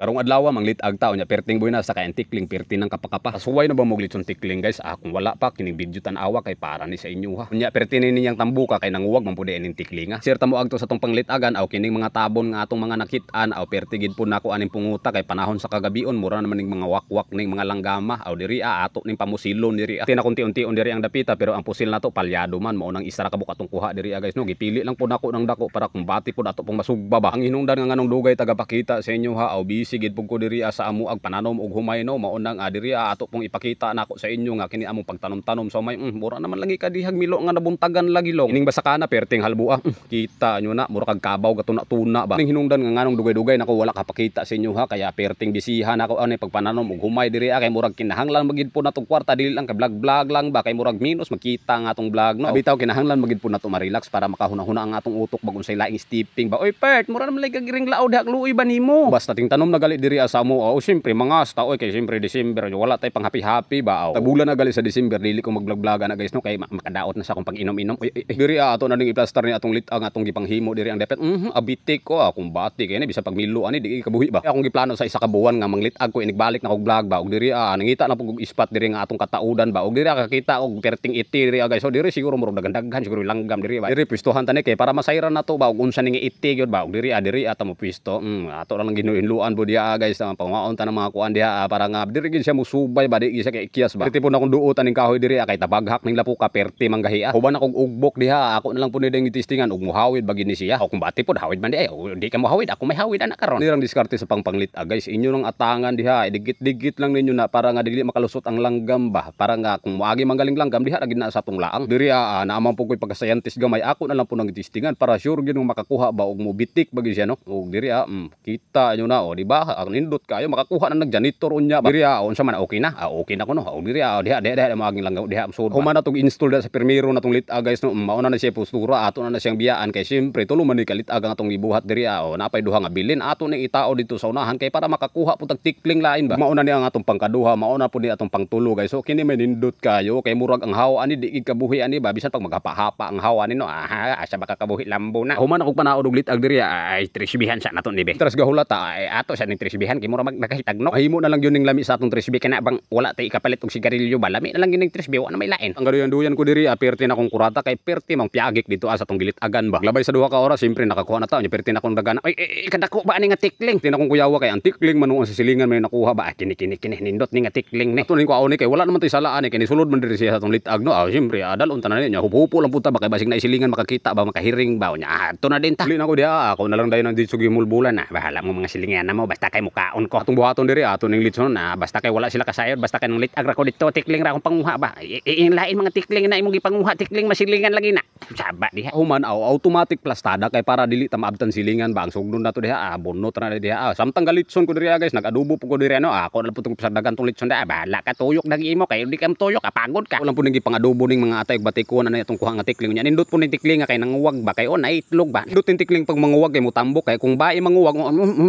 Karong adlaw ah, manglit-ag tao nya perting boy na sa kayan tikling perti nang kapakapa. Suway na ba moglit glitson tikling guys? Ah kung wala pa kining video tanawa kay para ni sa inyo ha. Nya perti ni niyang tambuka kay nanguwag man pud ning tiklinga. Sir mo agto sa tong panglitagan aw kining mga tabon nga atong mga nakit-an aw perti gid pud nako aning punguta kay panahon sa kagabion mura naman ning mga wakwak ning mga langgama aw diri a ah, ato ning pamusilon diri. Ah. Tina kunti-unti on diri ang dapita pero ang pusil nato palyado man mao nang isa ra kabuk atong kuha diri a guys no gipili lang pud nako nang dako para kumbati pud ato pong masugbaba. Ang hinungdan nga nganong dugay tagapakita sa inyo ha aw busy sigid pug ko diri ah, sa amu ag pananom ug humay no maunang nang adiri ah, ah, ato pong ipakita nako sa inyo nga kini among pagtanom-tanom so may mm, mura naman lagi kadihag milo nga nabuntagan lagi long ining basa kana perting halbua mm, kita nyo na mura kag kabaw gatuna tuna ba ning hinungdan nga nganong dugay-dugay nako wala ka pakita sa inyo ha kaya perting bisihan nako ani pagpananom ug humay diri kay murag kinahanglan magid po natong kwarta dili lang kay vlog vlog lang ba kay murag minus makita nga atong vlog no bitaw kinahanglan magid po nato ma-relax para makahuna-huna ang atong utok bagun sa laing stepping ba oy pert mura naman lagi kag ring laod hak luoy ba nimo basta ting tanom gali diri asamo ah, o oh, syempre mga asta oy kay syempre December wala tay pang happy-happy ba o. Oh. Tabulan na gali sa December dili ko magblaglaga na guys no kay makadaot na sa akong panginom-inom. Diri ah, ato na ning iplaster ni atong lit ang atong gipanghimo diri ang depet. Mhm, mm abitik ko akong ah, bati kay ni bisa pag milo ani di kabuhi ba. Akong giplano sa isa ka buwan nga manglitag ag ko inigbalik na kog vlog ba og diri ah nangita na pug ispat diri nga atong kataudan ba og diri kakita og perting iti diri guys. So diri siguro murug daghan siguro langgam diri ba. Diri pistuhan tani kay para masayran na to ba og unsa ning iti gyud ba og diri ah diri ato mo pisto. Mm, ato lang ginuinluan bo diha guys tama ah, pa pangumaunta ng mga kuan diha ah, para nga diri gid siya musubay ba di siya kay ikyas ba. Diri tipon akong duotan ning kahoy diri ah, kay tabaghak ning lapuka perti manggahia. Huban akong ugbok diha ako na lang pud ni gitistingan ug muhawid bagin ni siya. Ako kumbati pud hawid man di ay eh, di ka muhawid ako may hawid ana karon. Dirang diskarte sa pangpanglit ah, guys inyo nang atangan diha eh, digit-digit lang ninyo na para nga dili makalusot ang langgam ba para nga kung moagi manggaling langgam diha lagi na sa tong laang. Diri ah, naamang po ko'y pagkasayantis gamay ako na lang po nang gitistingan para sure gyud makakuha ba og mubitik bagin siya no. ug diri ah, mm, kita nyo na oh di ba ka ang nindot kayo makakuha na janitor unya ba diriya ah, sa man ah, okay na ah, okay na kuno oh, ah, diriya diha diha diha maaging langgaw diha amsod human na tog install da sa permiro na tung lit ah, guys no mm, mauna na siya postura ato na na siyang biyaan kay syempre tulo man ni kalit aga atong ibuhat diriya o oh, napay duha nga bilin ato ni itao dito sa unahan kay para makakuha po tag tikling lain ba mauna ni ang atong pangkaduha mauna po ni atong pangtulo guys so kini may nindot kayo kay murag ang hawa ani di kabuhi ani ba bisan pag magapahapa ang hawa ni no aha asa makakabuhi lambo na human ako panaod og lit ag diriya ay trisbihan sa naton be tres gahulata ay ato sa ning trisbihan kay mura mag nakahitagno himo na lang yun ning lami sa atong trisbi kana bang wala tay ikapalit og sigarilyo ba lami na lang yun ning trisbi wa na may lain ang gaduyan duyan ko diri aperte ah, na kong kurata kay perte mang piagik dito asa ah, tong gilit agan ba labay sa duha ka oras syempre nakakuha na ta nya perti na kong dagana ay ikadako ba ani nga tikling tinakong kuyawa kay ang tikling manuon sa silingan may nakuha ba ah, kini kini kini nindot ni nga tikling ni ato ning ko aon kay wala naman tay salaan kay sulod man diri siya sa atong litagno ah syempre adal unta na nya hupupo lang puta ba kay basig na isilingan makakita ba makahiring ba nya ato na din ta lin ako dia ako na lang dayon ang mulbulan ah bahala mo mga silingan na mo basta kay mukaon ko atong buhaton diri ato ning litson na basta kay wala sila kasayod basta kay nang lit agra ko dito tikling ra akong panguha ba iin lain mga tikling na imong gipanguha tikling masilingan lagi na saba diha human aw automatic plastada kay para dili ta maabtan silingan ba ang sugdon nato diha ah, bunot na diha ah, samtang galitson ko diri ah, guys nagadubo po ko diri ano ah, ako na putong pasadagan tong litson da bahala ka tuyok dagi imo kay di kam tuyok apagod ah, ka wala po ning gipangadubo ning mga atay batikuan na itong kuha nga tikling nya nindot po ning tikling kay nanguwag ba kay on oh, itlog ba nindot ning tikling pag manguwag kay mutambok kay kung bae manguwag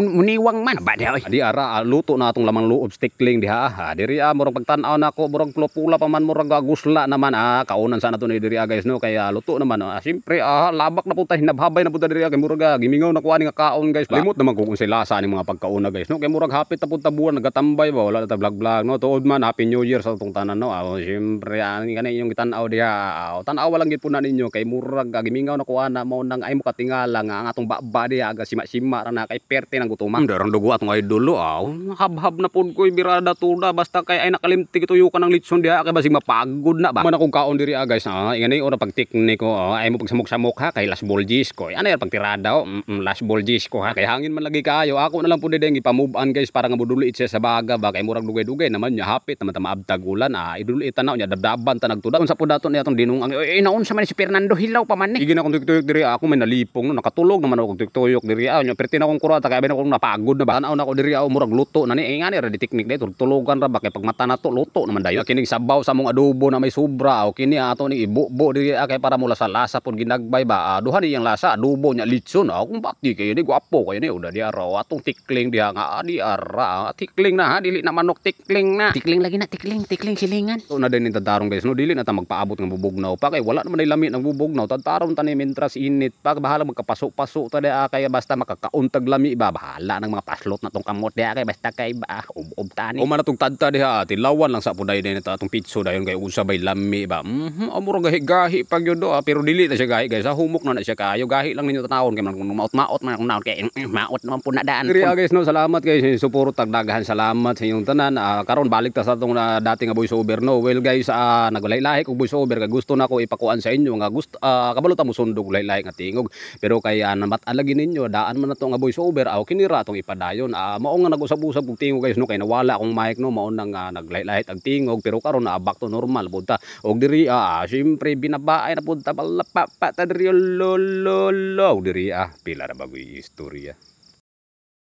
muniwang ma man ba di oy. Di ara ah, luto na atong lamang loob stickling diha. Ha, ah. ah, diri ah, murag pagtan-aw nako murag pula pa man murag gusla naman ah kaunan sana to ni diri ah, guys no kaya luto naman ah. Siyempre ah labak na putay hinabhabay na putay diri ah, kay murag gimingaw na kuha ni nga kaon guys. Limot naman kung unsay lasa ni mga pagkauna guys no kay murag hapit ta punta buwan nagatambay ba wala na ta vlog vlog no tuod man happy new year sa atong tanan no. Ah, oh, siyempre ah, kani inyong gitan-aw diha. Oh, tan-aw lang gid puna ninyo kay murag gimingaw na kuha na mao nang ay mo katingala nga ang atong baba aga sima-sima ra na kay perte nang gutuman. Hmm, Darang dugo at ngay dulo aw. Oh. Habhab na pod ko'y birada tuda basta kay ay nakalimtig tuyo ka ng litson diha kay basig mapagod na ba. Man akong kaon diri ah guys ah. Ingani ora ah, pag tekniko oh. Ah, ay mo pagsamok-samok ha kay last ball gis ko. Ano yan pagtirada oh. Mm, -mm last ball gis ko ha kay hangin man lagi kayo. Ako na lang pud deng on guys para nga budulo itse sa baga ba kay murag dugay-dugay naman nya hapit naman ta maabtag ulan ah. Idulo itanaw eh, nya dabdaban ta nagtuda. Unsa pod daton atong dinung ang eh, sa man si Fernando Hilaw pa man ni. Igina kong tuyok diri ah, ako may nalipong no nakatulog naman ako tuyok diri ah. Nya perti na kong kurata kay abay na napagod na tanaw na ko diri aw murag luto na ni e, eh, ngani ra di teknik dayto tulugan ra ba kay pag mata na to luto naman dayo kining sabaw sa mong adobo na may sobra aw kini ah, ato ni ibubo diri ah, kay para mula sa lasa pud ginagbay ba ah, ni yang lasa adobo nya litson aw kung bati kayo ni guapo kay ni uda di araw atong tikling dia nga adi ara tikling na ha dili na manok tikling na tikling lagi na tikling tikling silingan to na din tatarong guys no dili na ta magpaabot ng bubugnaw pa kay wala naman ay lamit ng bubugnaw tatarong tani mentras init pa bahala magkapasok-pasok ta di kaya basta makakauntag lami ba bahala ng mga pas paslot na tong kamot diha kay basta kay ba ub-ub tani. Uma na tong tadta diha ati ah, lawan lang sa puday din ta atong pitso dayon kay usabay lami ba. Mhm, mm amuro gahi-gahi pag yo do ah. pero dili ta siya gahi guys. Sa humok na na siya kayo gahi lang ninyo tanawon kay man kung maot-maot man kung naon kay eh, maot naman po na daan. Diri guys no salamat guys kay suporta tagdagahan salamat sa inyong tanan. Ah, karon balik ta sa atong uh, ah, dating voice over no. Well guys ah, nagulay-lahi kog voice over kay gusto nako ipakuan sa inyo nga gusto ah, kabalot mo sundog lay-lay nga tingog. Pero kay ah, namat-alagi ninyo daan man na to nga voice over aw ah, kinira atong ipaday dayon uh, ah, mao nga nag-usab-usab og tingog guys no kay nawala akong mic no mao nang uh, ah, naglahit ang tingog pero karon na uh, back to normal punta og diri ah uh, ah, syempre binabaay na punta palapa pa ta diri lololo oh, diri ah pila ra bagoy istorya